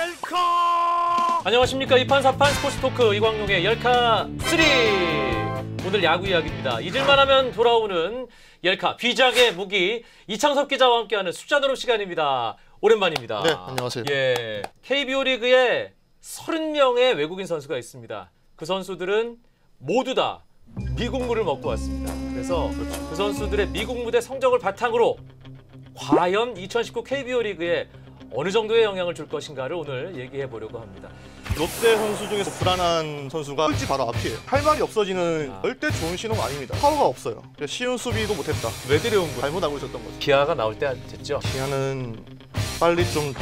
열카! 안녕하십니까 이판사판 스포츠토크 이광용의 열카 3 오늘 야구 이야기입니다. 잊을만하면 돌아오는 열카 비장의 무기 이창섭 기자와 함께하는 숫자 노름 시간입니다. 오랜만입니다. 네 안녕하세요. 예 KBO 리그에 30명의 외국인 선수가 있습니다. 그 선수들은 모두 다 미국물을 먹고 왔습니다. 그래서 그렇죠. 그 선수들의 미국무대 성적을 바탕으로 과연 2019 KBO 리그에 어느 정도의 영향을 줄 것인가를 오늘 얘기해 보려고 합니다. 롯데 선수 중에서 불안한 선수가 꼴찌 바로 앞이에요. 할 말이 없어지는 아. 절대 좋은 신호가 아닙니다. 파워가 없어요. 쉬운 수비도 못했다. 왜 데려온 거야? 잘못 알고 있었던 거죠. 기아가 나올 때 됐죠? 기아는 빨리 좀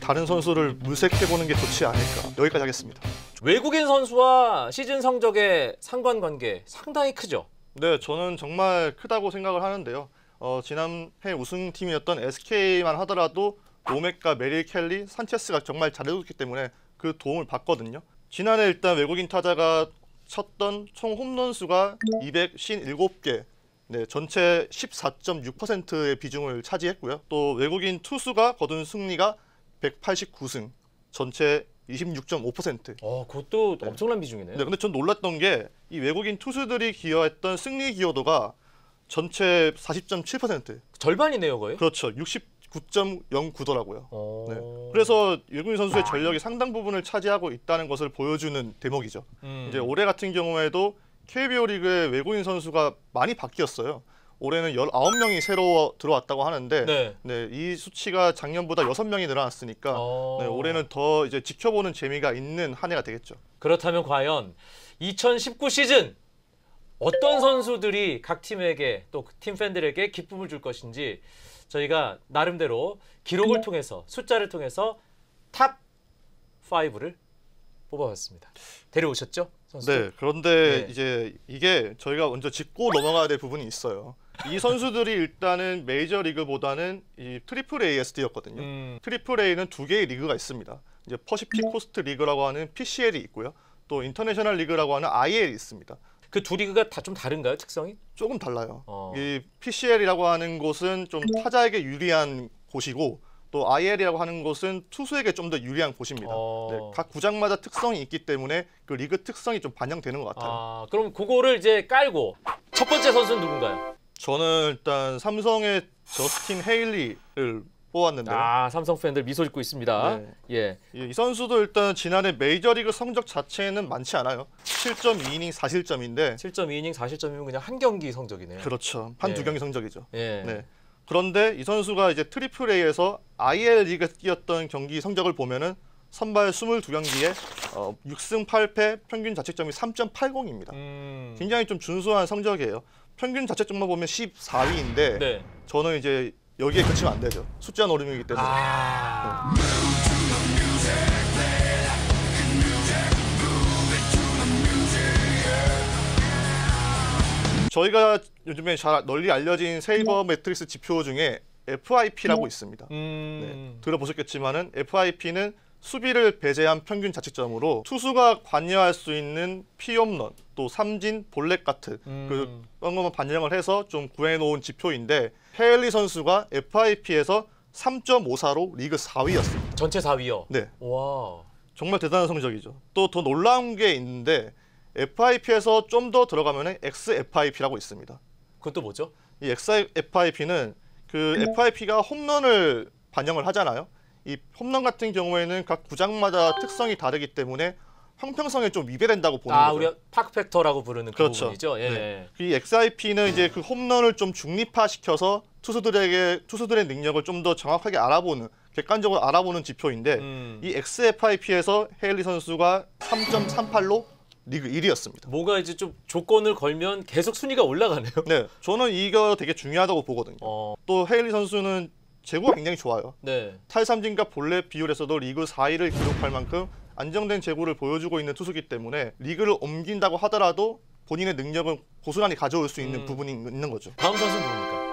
다른 선수를 물색해보는 게 좋지 않을까. 여기까지 하겠습니다. 외국인 선수와 시즌 성적의 상관관계 상당히 크죠? 네, 저는 정말 크다고 생각을 하는데요. 어, 지난해 우승팀이었던 SK만 하더라도 로맥과 메릴 켈리, 산체스가 정말 잘해줬기 때문에 그 도움을 받거든요. 지난해 일단 외국인 타자가 쳤던 총 홈런 수가 257개 네, 전체 14.6%의 비중을 차지했고요. 또 외국인 투수가 거둔 승리가 189승, 전체 26.5%. 어, 그것도 네. 엄청난 비중이네요. 네, 근데 전 놀랐던 게 이 외국인 투수들이 기여했던 승리 기여도가 전체 40.7%. 절반이네요, 거의. 그렇죠. 60 9.09더라고요. 어. 네. 그래서 유근희 선수의 아. 전력이 상당 부분을 차지하고 있다는 것을 보여주는 대목이죠. 음. 이제 올해 같은 경우에도 KBO 리그의 외국인 선수가 많이 바뀌었어요. 올해는 19명이 새로 들어왔다고 하는데 네. 네, 이 수치가 작년보다 6명이 늘어났으니까 어... 네, 올해는 더 이제 지켜보는 재미가 있는 한 해가 되겠죠. 그렇다면 과연 2019 시즌 어떤 선수들이 각 팀에게 또팀 그 팬들에게 기쁨을 줄 것인지 저희가 나름대로 기록을 네. 통해서 숫자를 통해서 탑 5를 뽑아봤습니다. 데려오셨죠? 선수? 네. 그런데 네. 이제 이게 저희가 먼저 짚고 넘어가야 될 부분이 있어요. 이 선수들이 일단은 메이저 리그보다는 이 트리플 ASD였거든요. 음. 트리플 A는 두 개의 리그가 있습니다. 이제 퍼시픽 네. 코스트 리그라고 하는 PCL이 있고요. 또 인터내셔널 리그라고 하는 IL이 있습니다. 그두 리그가 다 좀 다른가요 특성이? 조금 달라요. 어. 이 PCL이라고 하는 곳은 좀 타자에게 유리한 곳이고 또 IL이라고 하는 곳은 투수에게 좀 더 유리한 곳입니다. 어. 네, 각 구장마다 특성이 있기 때문에 그 리그 특성이 좀 반영되는 것 같아요. 아, 그럼 그거를 이제 깔고 첫 번째 선수는 누군가요? 저는 일단 삼성의 저스틴 헤일리를 뽑았는데. 아 삼성 팬들 미소 짓고 있습니다. 네. 예. 이 선수도 일단 지난해 메이저리그 성적 자체는 많지 않아요. 7.2이닝 4실점인데. 7.2이닝 4실점이면 그냥 한 경기 성적이네요. 그렇죠. 한두 예. 경기 성적이죠. 예. 네. 그런데 이 선수가 이제 트리플 A에서 IL 리그 뛰었던 경기 성적을 보면은 선발 22경기에 어, 6승 8패 평균 자책점이 3.80입니다. 음. 굉장히 좀 준수한 성적이에요. 평균 자책점만 보면 14위인데 네. 저는 이제 여기에 그치면 안 되죠. 숫자 노름이기 때문에. 아 네. 저희가 요즘에 잘 널리 알려진 세이버 네. 매트릭스 지표 중에 FIP라고 네. 있습니다. 음. 네. 들어보셨겠지만은 FIP는 수비를 배제한 평균 자책점으로 투수가 관여할 수 있는 피홈런 또 삼진 볼넷 같은 음. 그런 것만 반영을 해서 좀 구해놓은 지표인데 헤일리 선수가 FIP에서 3.54로 리그 4위였습니다. 전체 4위요? 네. 와. 정말 대단한 성적이죠. 또 더 놀라운 게 있는데 FIP에서 좀 더 들어가면 XFIP라고 있습니다. 그건 또 뭐죠? 이 XFIP는 그 FIP가 홈런을 반영을 하잖아요. 이 홈런 같은 경우에는 각 구장마다 특성이 다르기 때문에 형평성에 좀 위배된다고 보는 아, 거죠. 우리가 팍 팩터라고 부르는 그 그렇죠. 부분이죠. 예. 네. 이 XIP는 이제 그 홈런을 좀 중립화시켜서 투수들에게 투수들의 능력을 좀 더 정확하게 알아보는 객관적으로 알아보는 지표인데 음. 이 XFIP에서 헤일리 선수가 3.38로 리그 1위였습니다. 뭐가 이제 좀 조건을 걸면 계속 순위가 올라가네요. 네, 저는 이거 되게 중요하다고 보거든요. 어. 또 헤일리 선수는 제구가 굉장히 좋아요. 네. 탈삼진과 본래 비율에서도 리그 4위를 기록할 만큼 안정된 제구를 보여주고 있는 투수기 때문에 리그를 옮긴다고 하더라도 본인의 능력은 고스란히 가져올 수 있는 음. 부분이 있는 거죠. 다음 선수는 누굽니까?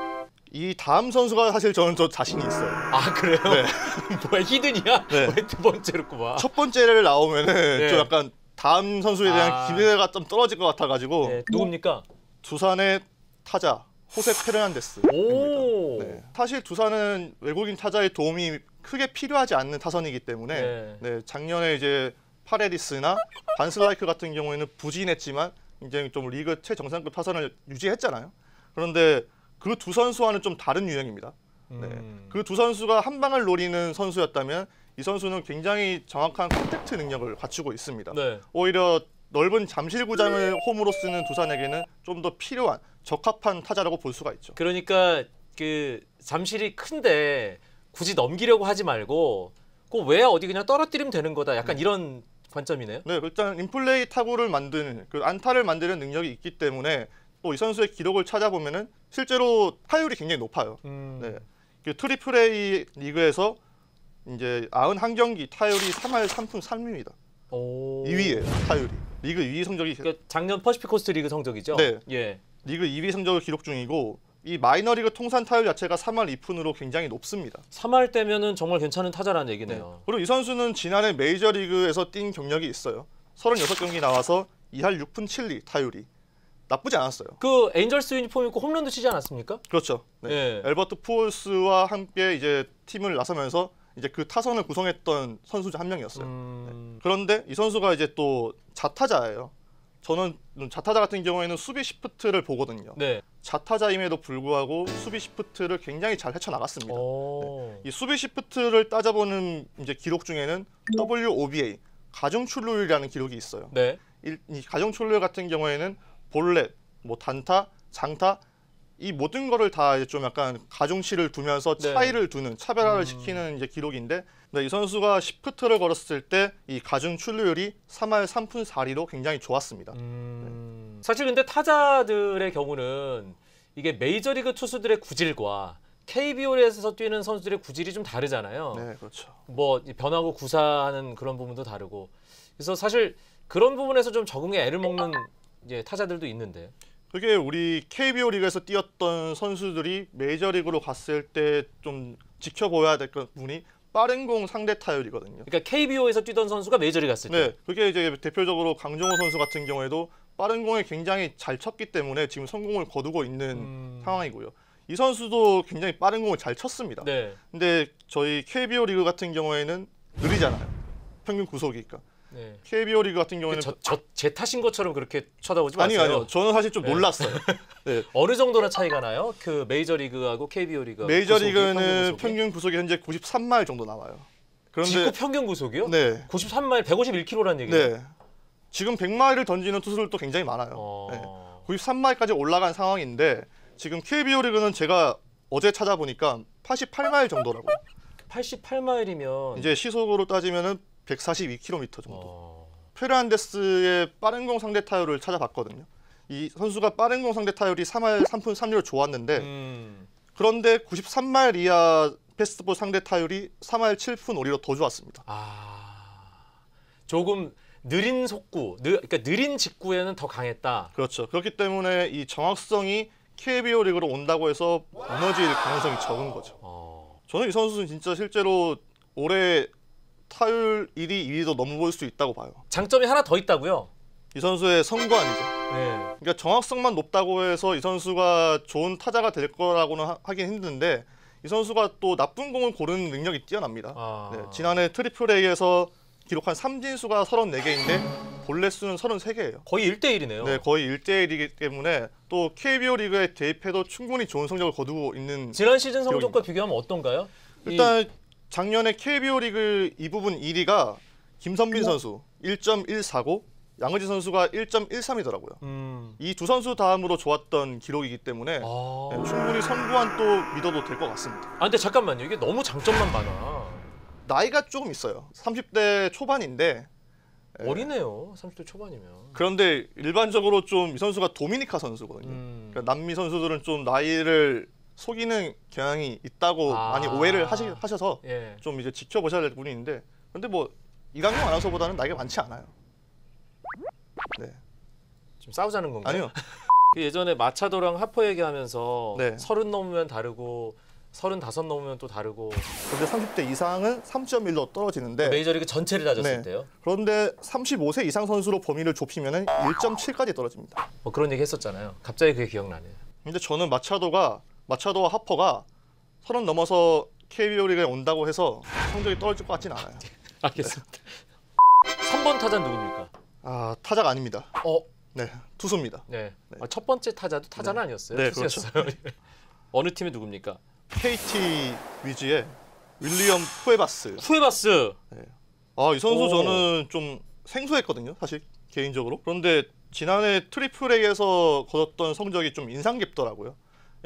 이 다음 선수가 사실 저는 저 자신이 있어요. 아 그래요? 네. 뭐야 히든이야? 네. 왜두 번째로 꼽아? 첫 번째를 나오면은 네. 좀 약간 다음 선수에 대한 아. 기대가 좀 떨어질 것 같아가지고 네, 누굽니까? 두산의 타자 호세 페르난데스. 오. 네. 사실 두산은 외국인 타자의 도움이 크게 필요하지 않는 타선이기 때문에 네. 네, 작년에 이제 파레디스나 반슬라이크 같은 경우에는 부진했지만 굉장히 좀 리그 최정상급 타선을 유지했잖아요. 그런데 그두 선수와는 좀 다른 유형입니다. 네. 음. 그두 선수가 한 방을 노리는 선수였다면 이 선수는 굉장히 정확한 컨택트 능력을 갖추고 있습니다. 네. 오히려 넓은 잠실구장을 홈으로 쓰는 두산에게는 좀 더 필요한 적합한 타자라고 볼 수가 있죠. 그러니까 그 잠실이 큰데 굳이 넘기려고 하지 말고 그 왜 어디 그냥 떨어뜨리면 되는 거다. 약간 음. 이런 관점이네요. 네, 일단 인플레이 타구를 만드는 그 안타를 만드는 능력이 있기 때문에 또이 뭐 선수의 기록을 찾아보면은 실제로 타율이 굉장히 높아요. 음. 네. 그 트리플 A 리그에서 이제 91경기 타율이 3할 3푼 3입니다. 오. 2위예요, 타율이. 리그 2위 성적이 그러니까 작년 퍼시픽 코스트 리그 성적이죠? 네. 예. 리그 2위 성적을 기록 중이고 이 마이너리그 통산 타율 자체가 3할 2푼으로 굉장히 높습니다. 3할 때면은 정말 괜찮은 타자라는 얘기네요. 네. 그리고 이 선수는 지난해 메이저리그에서 뛴 경력이 있어요. 36경기 나와서 2할 6푼 7리 타율이. 나쁘지 않았어요. 그 엔젤스 유니폼 입고 홈런도 치지 않았습니까? 그렇죠. 네. 예. 엘버트 푸올스와 함께 이제 팀을 나서면서 이제 그 타선을 구성했던 선수 중 한 명이었어요. 네. 음... 네. 그런데 이 선수가 이제 또 자타자예요. 저는 자타자 같은 경우에는 수비 시프트를 보거든요. 네. 자타자임에도 불구하고 수비 시프트를 굉장히 잘 헤쳐나갔습니다. 네. 이 수비 시프트를 따져보는 이제 기록 중에는 WOBA 가중 출루율이라는 기록이 있어요. 네. 이 가중 출루율 같은 경우에는 볼넷, 뭐 단타, 장타 이 모든 거를 다좀 약간 가중치를 두면서 네. 차이를 네. 두는 차별화를 음. 시키는 이제 기록인데 네, 이 선수가 시프트를 걸었을 때 이 가중 출루율이 3할 3푼 4리로 굉장히 좋았습니다. 음. 네. 사실 근데 타자들의 경우는 이게 메이저리그 투수들의 구질과 KBO에서 뛰는 선수들의 구질이 좀 다르잖아요. 네, 그렇죠. 뭐 변하고 구사하는 그런 부분도 다르고 그래서 사실 그런 부분에서 좀 적응에 애를 먹는 이제 타자들도 있는데. 그게 우리 KBO 리그에서 뛰었던 선수들이 메이저리그로 갔을 때 좀 지켜보아야 될 부분이 빠른 공 상대 타율이거든요. 그러니까 KBO에서 뛰던 선수가 메이저리그 갔을 때. 네, 그게 이제 대표적으로 강정호 선수 같은 경우에도 빠른 공에 굉장히 잘 쳤기 때문에 지금 성공을 거두고 있는 음... 상황이고요. 이 선수도 굉장히 빠른 공을 잘 쳤습니다. 네. 근데 저희 KBO 리그 같은 경우에는 느리잖아요. 평균 구속이니까. 네. KBO 리그 같은 경우에는 저, 제 타신 것처럼 그렇게 쳐다보지 마세요. 아니요, 아니요. 저는 사실 좀 네. 놀랐어요. 네. 어느 정도나 차이가 나요? 그 메이저 리그하고 KBO 리그 그 메이저 구속이, 리그는 평균 구속이 현재 93마일 정도 나와요. 그런데 직구 평균 구속이요? 네. 93마일 151km라는 얘기요 네. 지금 100마일을 던지는 투수들도 굉장히 많아요. 어... 네. 93마일까지 올라간 상황인데 지금 KBO 리그는 제가 어제 찾아보니까 88마일 정도라고. 88마일이면 이제 시속으로 따지면은 142km 정도. 어... 페르난데스의 빠른 공 상대 타율을 찾아봤거든요. 이 선수가 빠른 공 상대 타율이 3할 3푼 3률 좋았는데 음... 그런데 93마일 이하 패스볼 상대 타율이 3할 7푼 5리로 더 좋았습니다. 아 조금 느린 속구, 느, 그러니까 느린 직구에는 더 강했다. 그렇죠. 그렇기 때문에 이 정확성이 KBO 리그로 온다고 해서 무너질 가능성이 적은 거죠. 어... 저는 이 선수는 진짜 실제로 올해 타율 1위, 2위도 넘볼 수 있다고 봐요. 장점이 하나 더 있다고요? 이 선수의 선관이죠. 네. 그러니까 정확성만 높다고 해서 이 선수가 좋은 타자가 될 거라고는 하, 긴 힘든데 이 선수가 또 나쁜 공을 고르는 능력이 뛰어납니다. 아... 네, 지난해 트리플 A에서 기록한 삼진수가 34개인데 본래 수는 33개예요. 거의 1대1이네요. 네, 거의 1대1이기 때문에 또 KBO 리그에 대입해도 충분히 좋은 성적을 거두고 있는 지난 시즌 성적과 비교하면 어떤가요? 일단 작년에 KBO 리그 이 부분 1위가 김선빈 뭐? 선수 1 1 4고 양의지 선수가 1.13이더라고요. 음. 이두 선수 다음으로 좋았던 기록이기 때문에 아 네, 충분히 선구안 또 믿어도 될 것 같습니다. 아 근데 잠깐만요. 이게 너무 장점만 많아. 나이가 조금 있어요. 30대 초반인데 네. 어리네요. 30대 초반이면. 그런데 일반적으로 좀 이 선수가 도미니카 선수거든요. 음. 그러니까 남미 선수들은 좀 나이를 속이는 경향이 있다고 아. 많이 오해를 하시, 하셔서 예. 좀 이제 지켜보셔야 될 부분이 있는데 근데 뭐 이강용 아나운서보다는 나이가 많지 않아요. 네. 지금 싸우자는 건가요? 아니요. 그 예전에 마차도랑 하퍼 얘기하면서 네. 30 넘으면 다르고 35 넘으면 또 다르고 근데 30대 이상은 3.1로 떨어지는데 그 메이저리그 전체를 다졌을 네. 때요? 그런데 35세 이상 선수로 범위를 좁히면 1.7까지 떨어집니다. 뭐 그런 얘기 했었잖아요. 갑자기 그게 기억나네요. 근데 저는 마차도가 마차도와 하퍼가 서른 넘어서 KBO 리그에 온다고 해서 성적이 떨어질 것 같진 않아요. 알겠습니다. 3번 타자 누굽니까? 아 타자가 아닙니다. 어, 네 투수입니다. 네. 네. 아, 첫 번째 타자도 타자는 네. 아니었어요. 네, 투수였어요. 그렇죠. 예. 어느 팀의 누굽니까? KT 위즈의 윌리엄 푸에바스. 푸에바스. 네. 아이 선수 오. 저는 좀 생소했거든요, 사실 개인적으로. 그런데 지난해 트리플 A에서 거뒀던 성적이 좀 인상 깊더라고요.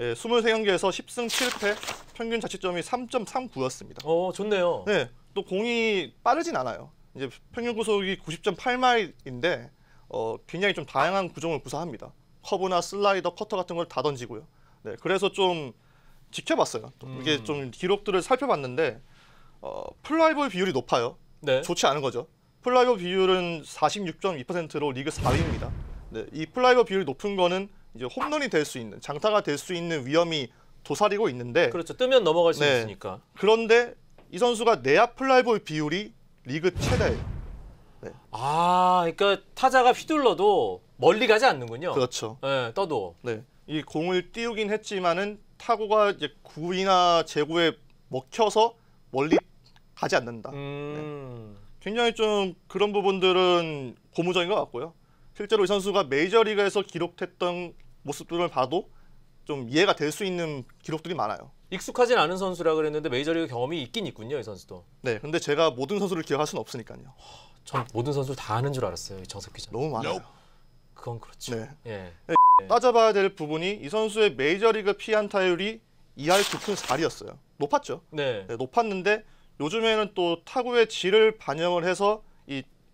예, 23경기에서 10승 7패, 평균 자책점이 3.39였습니다. 어, 좋네요. 네, 또 공이 빠르진 않아요. 이제 평균 구속이 90.8마일인데 어, 굉장히 좀 다양한 구종을 구사합니다. 커브나 슬라이더, 커터 같은 걸 다 던지고요. 네, 그래서 좀 지켜봤어요. 음. 이게 좀 기록들을 살펴봤는데 어, 플라이볼 비율이 높아요. 네. 좋지 않은 거죠. 플라이볼 비율은 46.2%로 리그 4위입니다. 네, 이 플라이볼 비율이 높은 거는 이제 홈런이 될 수 있는 장타가 될 수 있는 위험이 도사리고 있는데 그렇죠. 뜨면 넘어갈 수 네. 있으니까. 그런데 이 선수가 내야 플라이볼 비율이 리그 최다예요. 네. 아, 그러니까 타자가 휘둘러도 멀리 가지 않는군요. 그렇죠. 네, 떠도. 네. 이 공을 띄우긴 했지만은 타구가 이제 구이나 제구에 먹혀서 멀리 가지 않는다. 음... 네. 굉장히 좀 그런 부분들은 고무적인 것 같고요. 실제로 이 선수가 메이저리그에서 기록했던 모습들을 봐도 좀 이해가 될 수 있는 기록들이 많아요. 익숙하진 않은 선수라 그랬는데 메이저리그 경험이 있긴 있군요, 이 선수도. 네, 근데 제가 모든 선수를 기억할 수는 없으니까요. 전 모든 선수 를다 아는 줄 알았어요, 정석 기자. 너무 많아요. 그건 그렇죠. 네. 예. 네, 따져봐야 될 부분이 이 선수의 메이저리그 피안타율이 2할 9푼 4리였어요. 높았죠. 네. 네. 높았는데 요즘에는 또 타구의 질을 반영을 해서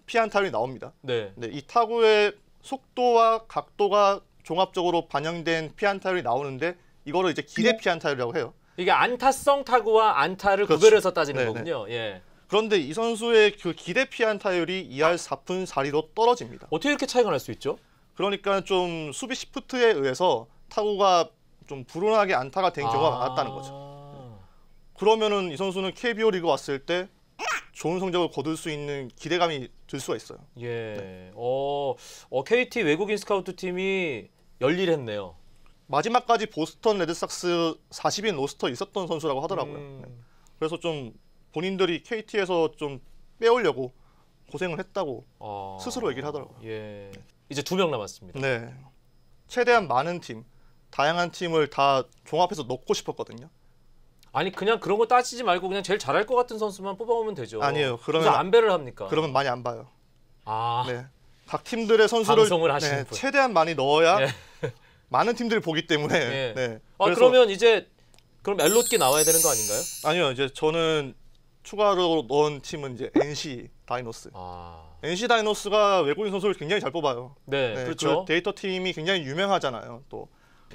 피안 타구이 나옵니다. 네. 네. 이 타구의 속도와 각도가 종합적으로 반영된 피안 타구이 나오는데 이거를 이제 기대 네. 피안타이라고 해요. 이게 안타성 타구와 안타를 그렇죠. 구별해서 따지는 네네. 네. 거군요. 예. 그런데 이 선수의 그 기대 피안 타율이 2할 4푼 4리로 떨어집니다. 어떻게 이렇게 차이가 날 수 있죠? 그러니까 좀 수비 시프트에 의해서 타구가 좀 불운하게 안타가 된 경우가 아... 많았다는 거죠. 그러면은 이 선수는 KBO 리그 왔을 때 좋은 성적을 거둘 수 있는 기대감이 들 수가 있어요. 예. 네. 어, 어, KT 외국인 스카우트 팀이 열일했네요. 마지막까지 보스턴 레드삭스 40인 로스터 있었던 선수라고 하더라고요. 음. 네. 그래서 좀 본인들이 KT에서 좀 빼오려고 고생을 했다고 아. 스스로 얘기를 하더라고요. 예. 이제 두 명 남았습니다. 네. 최대한 많은 팀, 다양한 팀을 다 종합해서 넣고 싶었거든요. 아니 그냥 그런 거 따지지 말고 그냥 제일 잘할 것 같은 선수만 뽑아오면 되죠. 아니에요. 그러면 안 배를 합니까? 그러면 많이 안 봐요. 아. 네. 각 팀들의 선수를 네, 최대한 많이 넣어야 네. 많은 팀들이 보기 때문에. 네. 네. 아 그러면 이제 그럼 엘롯기 나와야 되는 거 아닌가요? 아니요. 이제 저는 추가로 넣은 팀은 이제 NC 다이노스. 아. NC 다이노스가 외국인 선수를 굉장히 잘 뽑아요. 네, 네 그 그렇죠. 그 데이터 팀이 굉장히 유명하잖아요. 또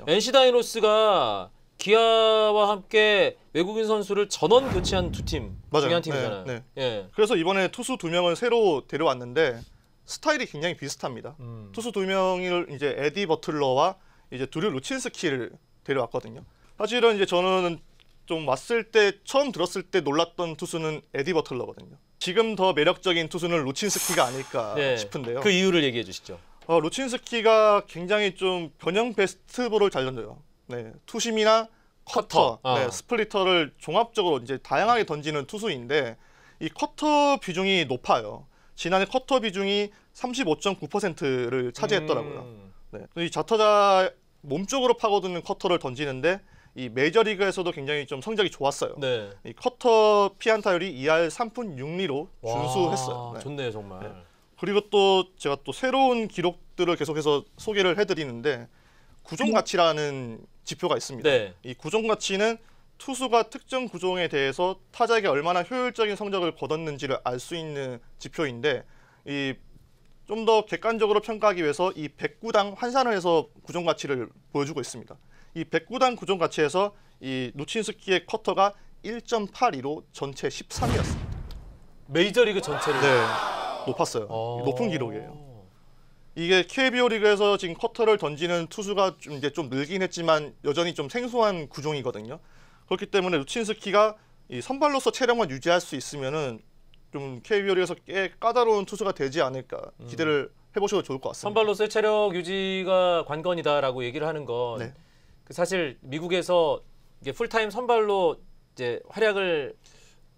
NC 다이노스가 기아와 함께 외국인 선수를 전원 교체한 두팀 중에 한 팀이잖아요. 네, 네. 예. 그래서 이번에 투수 두 명을 새로 데려왔는데 스타일이 굉장히 비슷합니다. 음. 투수 두 명을 이제 에디 버틀러와 이제 두류 루친스키를 데려왔거든요. 사실은 이제 저는 좀 왔을 때 처음 들었을 때 놀랐던 투수는 에디 버틀러거든요. 지금 더 매력적인 투수는 루친스키가 아닐까 네. 싶은데요. 그 이유를 얘기해 주시죠. 어, 루친스키가 굉장히 좀 변형 베스트볼을 잘 던져요. 네, 투심이나 커터, 커터. 아. 네, 어. 스플리터를 종합적으로 이제 다양하게 던지는 투수인데 이 커터 비중이 높아요. 지난해 커터 비중이 35.9%를 차지했더라고요. 음. 네, 이 좌타자 몸쪽으로 파고드는 커터를 던지는데 이 메이저리그에서도 굉장히 좀 성적이 좋았어요. 네. 이 커터 피안타율이 2할 3푼 6리로 준수했어요. 네. 좋네요, 정말. 네. 그리고 또 제가 또 새로운 기록들을 계속해서 소개를 해드리는데 구종가치라는 지표가 있습니다. 네. 이 구종 가치는 투수가 특정 구종에 대해서 타자에게 얼마나 효율적인 성적을 거뒀는지를 알 수 있는 지표인데 이 좀 더 객관적으로 평가하기 위해서 이 백구당 환산을 해서 구종 가치를 보여주고 있습니다. 이 백구당 구종 가치에서 이노친스키의 커터가 1.82로 전체 13이었습니다. 메이저리그 전체를 네, 높았어요. 어. 높은 기록이에요. 이게 KBO 리그에서 지금 커터를 던지는 투수가 좀 이제 좀 늘긴 했지만 여전히 좀 생소한 구종이거든요. 그렇기 때문에 루친스키가 이 선발로서 체력만 유지할 수 있으면은 좀 KBO 리그에서 꽤 까다로운 투수가 되지 않을까 음. 기대를 해보셔도 좋을 것 같습니다. 선발로서의 체력 유지가 관건이다라고 얘기를 하는 건 네. 그 사실 미국에서 이게 풀타임 선발로 이제 활약을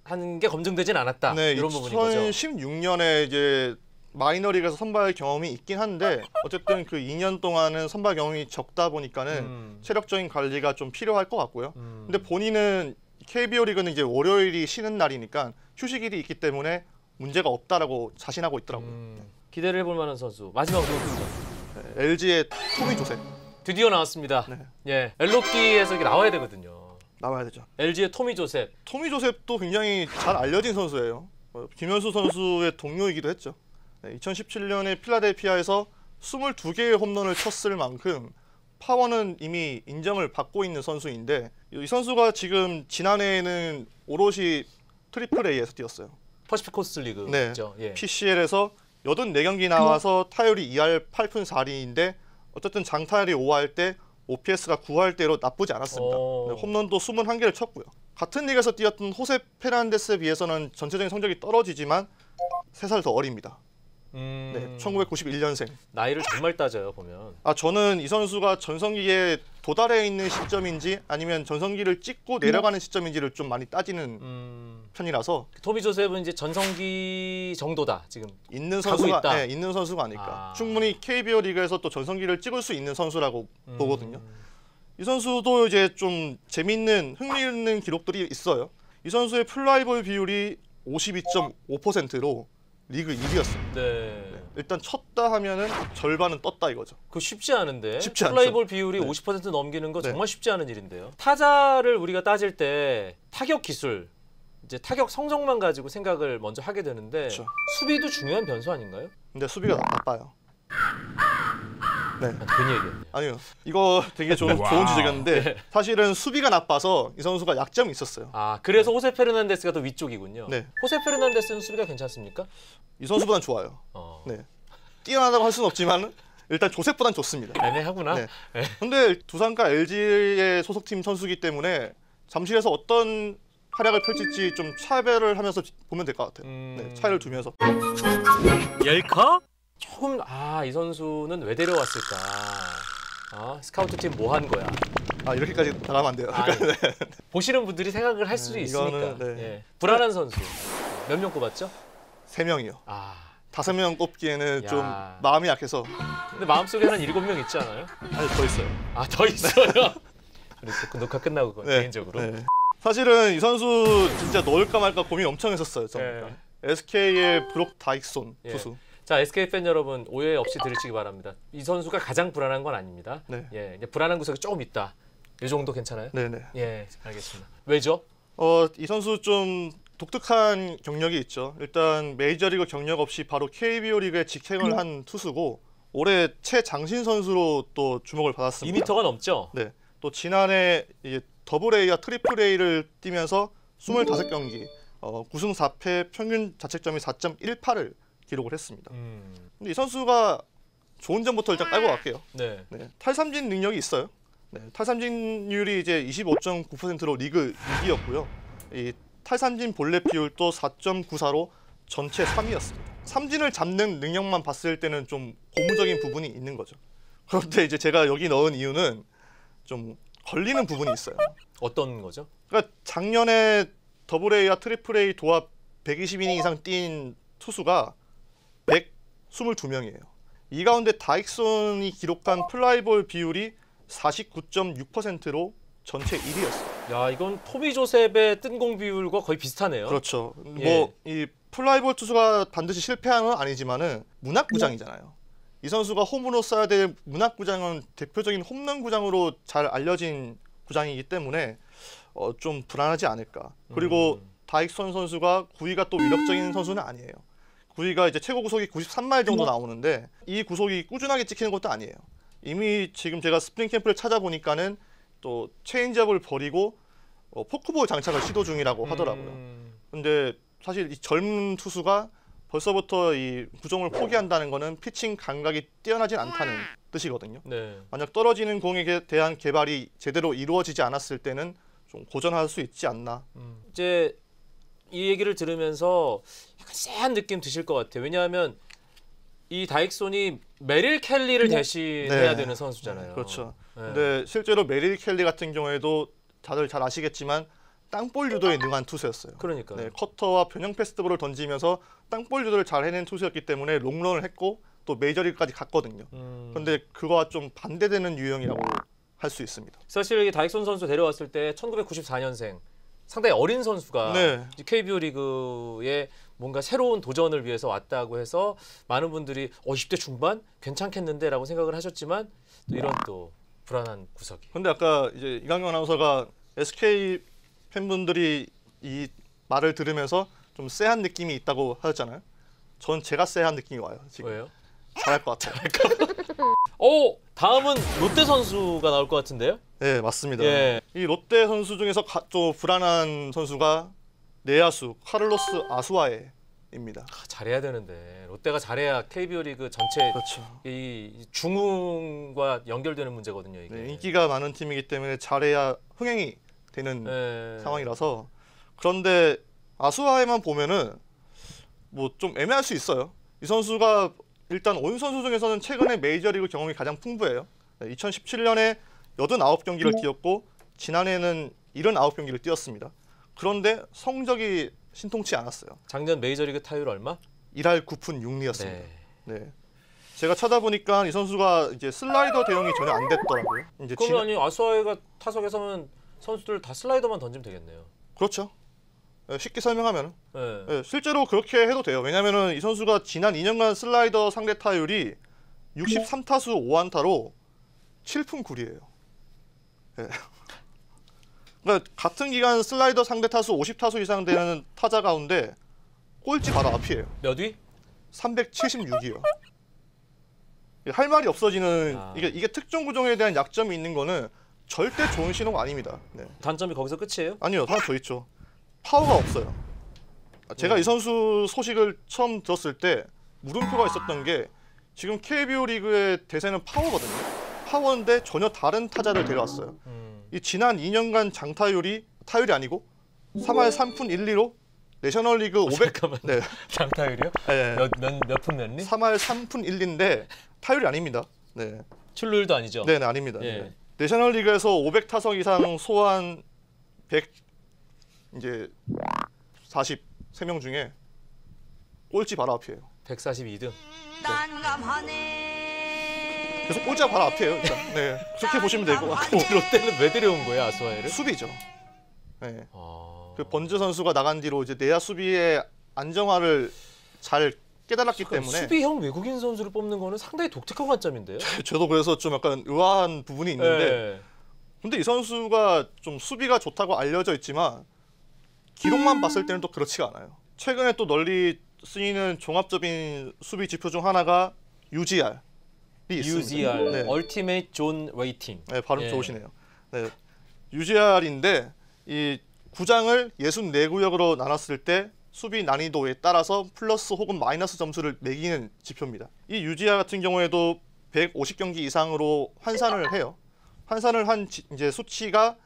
하는 게 검증되진 않았다 네, 이런 부분이죠 2016년에 이제 마이너리그에서 선발 경험이 있긴 한데 어쨌든 그 2년 동안은 선발 경험이 적다 보니까는 음. 체력적인 관리가 좀 필요할 것 같고요. 음. 근데 본인은 KBO 리그는 이제 월요일이 쉬는 날이니까 휴식일이 있기 때문에 문제가 없다라고 자신하고 있더라고요. 음. 기대를 해볼 만한 선수. 마지막으로 네, LG의 토미 조셉. 드디어 나왔습니다. 네. 예, 엘로키에서 이게 나와야 되거든요. 나와야 되죠. LG의 토미 조셉. 토미 조셉도 굉장히 잘 알려진 선수예요. 어, 김현수 선수의 동료이기도 했죠. 2017년에 필라델피아에서 22개의 홈런을 쳤을 만큼 파워는 이미 인정을 받고 있는 선수인데 이 선수가 지금 지난해에는 오롯이 트리플 A에서 뛰었어요. 퍼시픽 코스 리그죠. 네. 예. PCL에서 84경기 나와서 타율이 2할 8푼 4리인데 어쨌든 장타율이 5할 때 OPS가 9할 대로 나쁘지 않았습니다. 오. 네, 홈런도 21개를 쳤고요. 같은 리그에서 뛰었던 호세 페란데스에 비해서는 전체적인 성적이 떨어지지만 3살 더 어립니다. 음... 네, 1991년생. 나이를 정말 따져요 보면. 아 저는 이 선수가 전성기에 도달해 있는 시점인지 아니면 전성기를 찍고 내려가는 시점인지를 좀 많이 따지는 음... 편이라서. 토비 조셉은 이제 전성기 정도다 지금. 있는 선수가 있다. 네, 있는 선수가 아닐까. 아... 충분히 KBO 리그에서 또 전성기를 찍을 수 있는 선수라고 음... 보거든요. 이 선수도 이제 좀 재밌는 흥미있는 기록들이 있어요. 이 선수의 플라이볼 비율이 52.5%로 리그 1위였습니다. 네. 네. 일단 쳤다 하면은 절반은 떴다 이거죠. 그 쉽지 않은데. 쉽지 플라이볼 비율이 네. 50% 넘기는 거 네. 정말 쉽지 않은 일인데요. 타자를 우리가 따질 때 타격 기술, 이제 타격 성적만 가지고 생각을 먼저 하게 되는데 그렇죠. 수비도 중요한 변수 아닌가요? 근데 수비가 나빠요. 네. 아, 괜히 얘기해. 아니요. 이거 되게 조, 네. 좋은 지적이었는데 네. 사실은 수비가 나빠서 이 선수가 약점이 있었어요. 아 그래서 호세 페르난데스가 더 위쪽이군요. 네. 호세 페르난데스는 수비가 괜찮습니까? 이 선수보단 좋아요. 어. 네. 뛰어나다고 할 수는 없지만 일단 조셉보단 좋습니다. 애매하구나. 네. 네. 근데 두산과 LG의 소속팀 선수기 때문에 잠실에서 어떤 활약을 펼칠지 좀 차별을 하면서 보면 될 것 같아요. 음... 네, 차이를 두면서. 열카? 처음 아이 선수는 왜 데려왔을까? 어, 스카우트 팀뭐 한 거야? 아 이렇게까지 나가면 안 돼요. 아, 네. 보시는 분들이 생각을 할 수도 네, 있으니까. 이는 네. 예. 불안한 선수 몇 명 꼽았죠? 세 명이요. 아. 다섯 명 꼽기에는 야. 좀 마음이 약해서. 근데 마음속에 한 일곱 명 있지 않아요? 아니 더 있어요. 아 더 있어요. 그리 녹화 끝나고 네. 개인적으로. 네. 사실은 이 선수 진짜 넣을까 말까 고민 엄청 했었어요. 네. SK의 브록 다익손 예. 투수. 예. 자 SK 팬 여러분 오해 없이 들으시기 바랍니다. 이 선수가 가장 불안한 건 아닙니다. 네. 예, 불안한 구석이 조금 있다. 이 정도 괜찮아요? 네네. 네. 예, 알겠습니다. 왜죠? 어, 이 선수 좀 독특한 경력이 있죠. 일단 메이저리그 경력 없이 바로 KBO 리그에 직행을 한 투수고 올해 최장신 선수로 또 주목을 받았습니다. 2미터가 넘죠? 네. 또 지난해 더블 A와 트리플 A를 뛰면서 25경기 어, 9승 4패 평균 자책점이 4.18을 기록을 했습니다. 음. 근데 이 선수가 좋은 점부터 일단 깔고 갈게요. 네. 네, 탈삼진 능력이 있어요. 네, 탈삼진율이 이제 25.9%로 리그 6위였고요. 이 탈삼진 본래 비율도 4.94로 전체 3위였습니다. 삼진을 잡는 능력만 봤을 때는 좀 고무적인 부분이 있는 거죠. 그런데 이제 제가 여기 넣은 이유는 좀 걸리는 부분이 있어요. 어떤 거죠? 그러니까 작년에 더블 A와 트리플 A 도합 120이닝 이상 뛴 투수가 122명이에요. 이 가운데 다익손이 기록한 플라이볼 비율이 49.6%로 전체 1위였어요. 야, 이건 토비 조셉의 뜬공 비율과 거의 비슷하네요. 그렇죠. 예. 뭐이 플라이볼 투수가 반드시 실패하는 건 아니지만은 문학 구장이잖아요. 이 선수가 홈으로 써야 될 문학 구장은 대표적인 홈런 구장으로 잘 알려진 구장이기 때문에 어, 좀 불안하지 않을까. 그리고 음. 다익손 선수가 구위가 또 위력적인 선수는 아니에요. 구위가 이제 최고 구속이 93마일 정도 네. 나오는데 이 구속이 꾸준하게 찍히는 것도 아니에요. 이미 지금 제가 스프링 캠프를 찾아보니까는 또 체인지업을 버리고 어, 포크볼 장착을 시도 중이라고 하더라고요. 음... 근데 사실 이 젊은 투수가 벌써부터 이 구종을 포기한다는 거는 피칭 감각이 뛰어나진 않다는 뜻이거든요. 네. 만약 떨어지는 공에 대한 개발이 제대로 이루어지지 않았을 때는 좀 고전할 수 있지 않나. 음. 이제 이 얘기를 들으면서 약간 쎄한 느낌 드실 것 같아요. 왜냐하면 이 다익손이 메릴 켈리를 네. 대신해야 네. 되는 선수잖아요. 그렇죠. 네. 근데 실제로 메릴 켈리 같은 경우에도 다들 잘 아시겠지만 땅볼 유도에 능한 투수였어요. 그러니까 네, 커터와 변형 패스트볼을 던지면서 땅볼 유도를 잘 해낸 투수였기 때문에 롱런을 했고 또 메이저리그까지 갔거든요. 음. 그런데 그거와 좀 반대되는 유형이라고 할 수 있습니다. 사실 이 다익손 선수 데려왔을 때 1994년생 상당히 어린 선수가 네. KBO 리그에 뭔가 새로운 도전을 위해서 왔다고 해서 많은 분들이 어 20대 중반 괜찮겠는데라고 생각을 하셨지만 또 이런 또 불안한 구석이. 근데 아까 이제 이강경 아나운서가 SK 팬분들이 이 말을 들으면서 좀 쎄한 느낌이 있다고 하셨잖아요. 전 제가 쎄한 느낌이 와요. 지금. 왜요? 잘할 것 같아요. 오 어, 다음은 롯데 선수가 나올 것 같은데요? 네 맞습니다. 예. 이 롯데 선수 중에서 가, 좀 불안한 선수가 내야수 카를로스 아수아에입니다. 아, 잘해야 되는데 롯데가 잘해야 KBO 리그 전체 그렇죠. 이 중흥과 연결되는 문제거든요. 이게 네, 인기가 많은 팀이기 때문에 잘해야 흥행이 되는 네. 상황이라서 그런데 아수아에만 보면은 뭐 좀 애매할 수 있어요. 이 선수가 일단 온 선수 중에서는 최근에 메이저리그 경험이 가장 풍부해요. 2017년에 89경기를 뛰었고 지난해는 79경기를 뛰었습니다. 그런데 성적이 신통치 않았어요. 작년 메이저리그 타율 얼마? 1할 9푼 6리였습니다. 네. 네. 제가 찾아보니까 이 선수가 이제 슬라이더 대응이 전혀 안 됐더라고요. 이제 그러면 아니 아수아이가 타석에서는 선수들 다 슬라이더만 던지면 되겠네요. 그렇죠. 네, 쉽게 설명하면 네. 네, 실제로 그렇게 해도 돼요. 왜냐하면 이 선수가 지난 2년간 슬라이더 상대 타율이 63타수 5안타로 7푼 9리예요. 네. 그러니까 같은 기간 슬라이더 상대 타수 50타수 이상 되는 타자 가운데 꼴찌 바로 앞이에요. 몇 위? 376이요. 할 말이 없어지는 아. 이게 이게 특정 구종에 대한 약점이 있는 거는 절대 좋은 신호가 아닙니다. 네. 단점이 거기서 끝이에요? 아니요, 하나 더 있죠. 파워가 없어요. 아, 제가 음. 이 선수 소식을 처음 들었을 때 물음표가 있었던 게 지금 KBO 리그의 대세는 파워거든요. 파워인데 전혀 다른 타자를 데려왔어요. 음. 이 지난 2년간 장타율이 타율이 아니고 3할 3푼 1리로 내셔널리그 500 어, 잠깐만. 네. 장타율이요? 예, 예. 몇몇푼 몇리? 3할 3푼 1리인데 타율이 아닙니다. 네. 출루율도 아니죠? 네, 네 아닙니다. 예. 네. 내셔널리그에서 500 타석 이상 소환 100 이제 43명 중에 꼴찌 바로 앞이에요. 142등. 난감하네. 그래서 꼴찌가 바로 앞이에요. 일단. 그러니까. 네. 네. 그렇게 보시면 될것 아, 같고. 롯데는 왜 데려온 거예요, 아스와이를? 수비죠. 네. 어... 그 번즈 선수가 나간 뒤로 이제 내야 수비의 안정화를 잘 깨달았기 그러니까 때문에 수비형 외국인 선수를 뽑는 거는 상당히 독특한 관점인데요. 저도 그래서 좀 약간 의아한 부분이 있는데 네. 근데 이 선수가 좀 수비가 좋다고 알려져 있지만 기록만 음. 봤을 때는 또 그렇지가 않아요. 최근에 또 널리 쓰이는 종합적인 수비 지표 중 하나가 UGR UZR, 네. Ultimate John w a t i n g 네, 발음 예. 좋으시네요. 네, UZR인데 이 구장을 64구역으로 나눴을 때 수비 난이도에 따라서 플러스 혹은 마이너스 점수를 매기는 지표입니다. 이 UZR 같은 경우에도 150경기 이상으로 환산을 해요. 환산을 한 지, 이제 수치가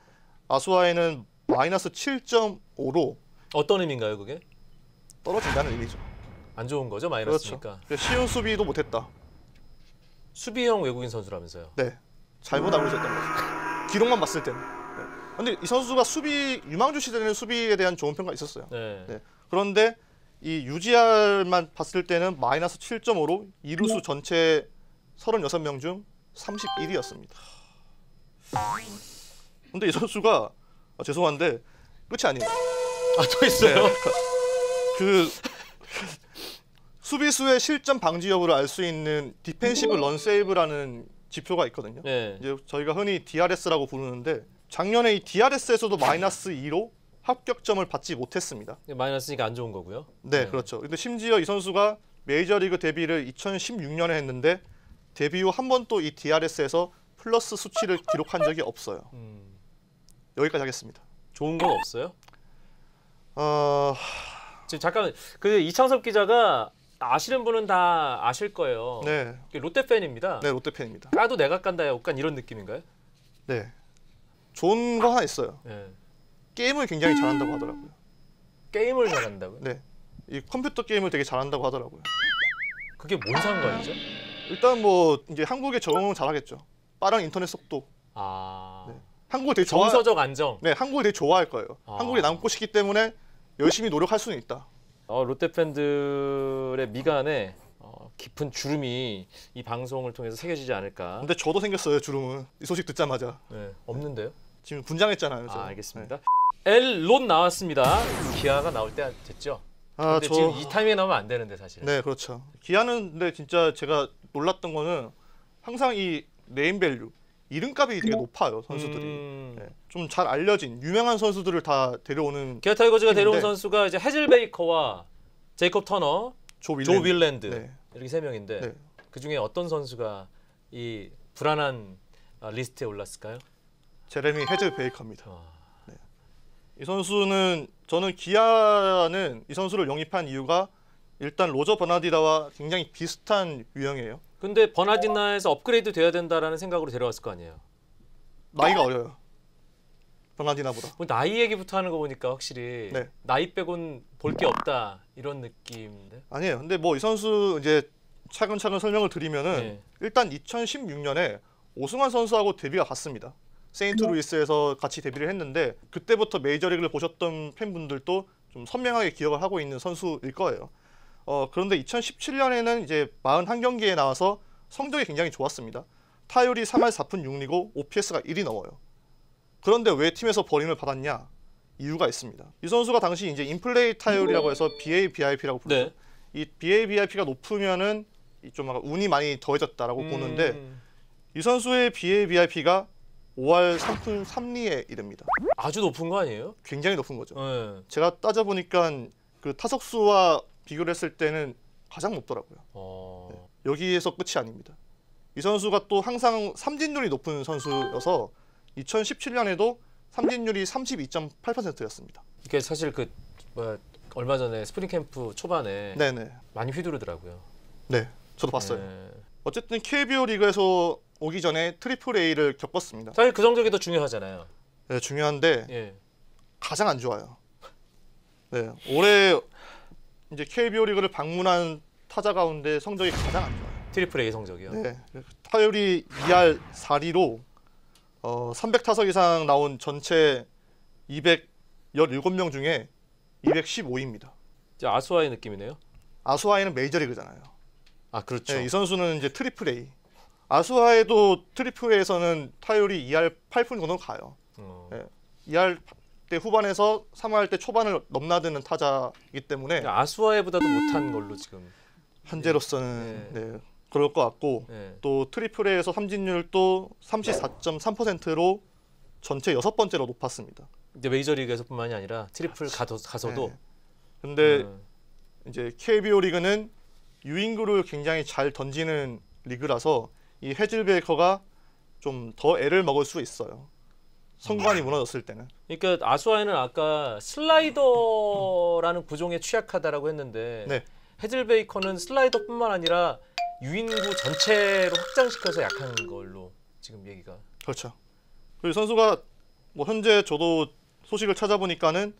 아수아에는 마이너스 7.5로 어떤 의미인가요, 그게? 떨어진다는 의미죠. 안 좋은 거죠, 마이너스니까. 그렇죠. 쉬운 수비도 못했다. 수비형 외국인 선수라면서요? 네. 잘못 알고 있었던 거죠. 기록만 봤을 때는. 네. 근데 이 선수가 수비 유망주 시대에는 수비에 대한 좋은 평가 있었어요. 네. 네. 그런데 이 UGR만 봤을 때는 마이너스 7.5로 이루수 전체 36명 중 31위였습니다. 근데 이 선수가 아, 죄송한데 끝이 아니에요. 아, 또 있어요. 네. 그 수비수의 실점 방지 여부를 알 수 있는 디펜시브 런 세이브라는 지표가 있거든요. 네. 이제 저희가 흔히 DRS라고 부르는데 작년에 이 DRS에서도 마이너스 2로 합격점을 받지 못했습니다. 예, 마이너스니까 안 좋은 거고요. 네, 네, 그렇죠. 근데 심지어 이 선수가 메이저리그 데뷔를 2016년에 했는데 데뷔 후 한 번또이 DRS에서 플러스 수치를 기록한 적이 없어요. 음. 여기까지 하겠습니다. 좋은 건 없어요? 어... 지금 잠깐 그 이창섭 기자가 아시는 분은 다 아실 거예요. 네. 롯데 팬입니다. 네, 롯데 팬입니다. 까도 내가 깐다 약간 이런 느낌인가요? 네. 좋은 거 하나 있어요. 네. 게임을 굉장히 잘한다고 하더라고요. 게임을 잘한다고요? 네. 이 컴퓨터 게임을 되게 잘한다고 하더라고요. 그게 뭔 상관이죠? 일단 뭐 이제 한국에 적응 잘하겠죠. 빠른 인터넷 속도. 아. 네. 한국 되게 정서적 안정. 네, 한국을 되게 좋아할 거예요. 아... 한국에 남고 싶기 때문에 열심히 노력할 수는 있다. 어, 롯데 팬들의 미간에 어, 깊은 주름이 이 방송을 통해서 새겨지지 않을까. 근데 저도 생겼어요 주름은 이 소식 듣자마자. 네, 없는데요? 지금 분장했잖아요. 아, 알겠습니다. 엘론 네. 나왔습니다. 기아가 나올 때 됐죠? 아, 근데 저... 지금 이 타이밍에 나오면 안 되는데 사실. 네, 그렇죠. 기아는 근데 진짜 제가 놀랐던 거는 항상 이 네임밸류 이름값이 되게 높아요 선수들이 음... 네, 좀잘 알려진 유명한 선수들을 다 데려오는 게아 타이거즈가 데려온 선수가 이제 해즐 베이커와 제이콥 터너, 조 윌랜드, 조 윌랜드. 네. 이렇게 세 명인데 네. 그 중에 어떤 선수가 이 불안한 아, 리스트에 올랐을까요? 제레미 해즐 베이커입니다. 아... 네. 이 선수는 저는 기아는 이 선수를 영입한 이유가 일단 로저 버나디다와 굉장히 비슷한 유형이에요. 근데 버나디나에서 업그레이드 돼야 된다라는 생각으로 데려왔을 거 아니에요. 나이가 어려요. 버나디나보다. 뭐 나이 얘기부터 하는 거 보니까 확실히 네. 나이 빼곤 볼 게 없다 이런 느낌인데. 아니에요. 근데 뭐 이 선수 이제 차근차근 설명을 드리면은 네. 일단 2016년에 오승환 선수하고 데뷔가 같습니다. 세인트루이스에서 같이 데뷔를 했는데 그때부터 메이저리그를 보셨던 팬분들도 좀 선명하게 기억을 하고 있는 선수일 거예요. 어, 그런데 2017년에는 이제 41경기에 나와서 성적이 굉장히 좋았습니다. 타율이 3할 4푼 6리고 OPS가 1이 넘어요. 그런데 왜 팀에서 버림을 받았냐? 이유가 있습니다. 이 선수가 당시 이제 인플레이 타율이라고 해서 BABIP라고 불러요. 네. 이 BABIP가 높으면은 좀 운이 많이 더해졌다라고 음... 보는데 이 선수의 BABIP가 5할 3푼 3리에 이릅니다. 아주 높은 거 아니에요? 굉장히 높은 거죠. 네. 제가 따져보니까 그 타석수와 비교를 했을 때는 가장 높더라고요. 어... 네. 여기에서 끝이 아닙니다. 이 선수가 또 항상 삼진율이 높은 선수여서 2017년에도 삼진율이 32.8%였습니다. 이게 사실 그 뭐, 얼마 전에 스프링 캠프 초반에 네네. 많이 휘두르더라고요. 네, 저도 봤어요. 네. 어쨌든 KBO 리그에서 오기 전에 트리플 A를 겪었습니다. 사실 그 성적이 더 중요하잖아요. 네, 중요한데 예. 가장 안 좋아요. 네, 올해 이제 KBO 리그를 방문한 타자 가운데 성적이 가장 안 좋아요. 트리플 A 성적이요. 네. 타율이 2할 4리로 어, 300타석 이상 나온 전체 217명 중에 215입니다. 이제 아수아이 느낌이네요. 아수아이는 메이저리그잖아요. 아 그렇죠. 네, 이 선수는 이제 트리플 A. 아수아에도 트리플 A에서는 타율이 2할 8푼 정도 가요. 어. 네, 2할 20대 후반에서 3할 때 초반을 넘나드는 타자이기 때문에 그러니까 아수아에보다도 못한 걸로 지금 현재로서는 네. 예. 예. 네, 그럴 것 같고 네. 또 트리플에서 삼진율도 34.3%로 전체 여섯 번째로 높았습니다. 이제 메이저리그에서뿐만이 아니라 트리플 가서, 아, 가서도 네. 근데 음. 이제 KBO 리그는 유인구를 굉장히 잘 던지는 리그라서 이 해즐베이커가 좀 더 애를 먹을 수 있어요. 선관이 무너졌을 때는. 그러니까 아수아이는 아까 슬라이더라는 구종에 취약하다라고 했는데 네. 헤즐베이커는 슬라이더뿐만 아니라 유인구 전체로 확장시켜서 약한 걸로 지금 얘기가. 그렇죠. 그리고 선수가 뭐 현재 저도 소식을 찾아보니까는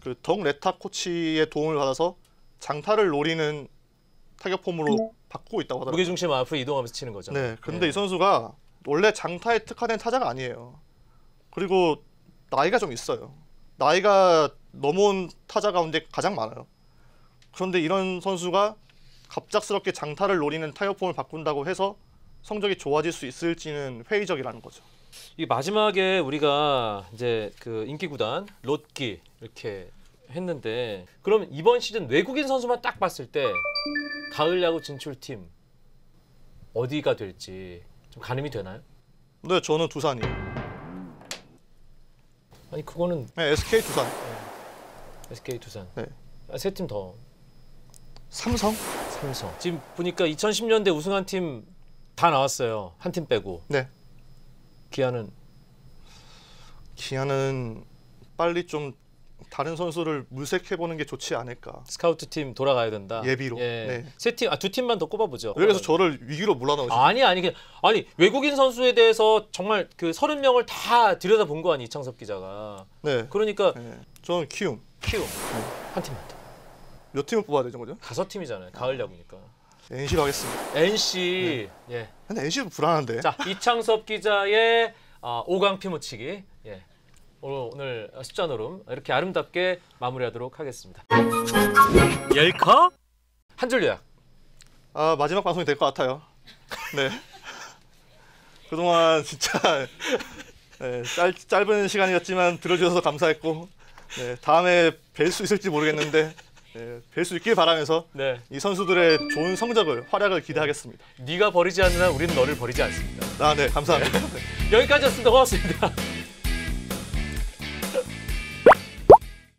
그덕 레타 코치의 도움을 받아서 장타를 노리는 타격 폼으로 네. 바꾸고 있다고 하더라고요. 무게 중심 앞으로 이동하면서 치는 거죠. 네. 근데 네. 이 선수가 원래 장타에 특화된 타자가 아니에요. 그리고 나이가 좀 있어요. 나이가 넘어온 타자 가운데 가장 많아요. 그런데 이런 선수가 갑작스럽게 장타를 노리는 타이어폼을 바꾼다고 해서 성적이 좋아질 수 있을지는 회의적이라는 거죠. 이 마지막에 우리가 이제 그 인기 구단 롯기 이렇게 했는데 그럼 이번 시즌 외국인 선수만 딱 봤을 때 가을 야구 진출팀 어디가 될지 좀 가늠이 되나요? 네, 저는 두산이에요. 아니 그거는 네, SK 두산. SK 네. 두산. 네. 아, 세팀 더. 삼성? 삼성. 지금 보니까 2010년대 우승한 팀 다 나왔어요. 한 팀 빼고. 네. 기아는 기아는 빨리 좀 다른 선수를 물색해 보는 게 좋지 않을까. 스카우트 팀 돌아가야 된다. 예비로. 예. 네. 세 팀, 아, 두 팀만 더 꼽아보죠. 여기서 어. 저를 위기로 몰아넣으시 아니 아니 그냥 아니 외국인 선수에 대해서 정말 그 서른 명을 다 들여다본 거 아니 이창섭 기자가. 네. 그러니까 네. 저는 키움. 키움 네. 한 팀만 더. 몇 팀을 뽑아야 되는 거죠? 다섯 팀이잖아요. 가을 야구니까. NC로 하겠습니다. NC. 네. 예. 근데 NC도 불안한데. 자 이창섭 기자의 어, 5강 피무치기. 오늘 십자노름 이렇게 아름답게 마무리하도록 하겠습니다. 열카 한줄 요약. 아 마지막 방송이 될 것 같아요. 네. 그동안 진짜 네, 짧, 짧은 시간이었지만 들어주셔서 감사했고 네, 다음에 뵐 수 있을지 모르겠는데 네, 뵐수 있길 바라면서 네. 이 선수들의 좋은 성적을 활약을 기대하겠습니다. 네가 버리지 않는 한 우리는 너를 버리지 않습니다. 아, 네, 감사합니다. 네. 여기까지였습니다. 고맙습니다.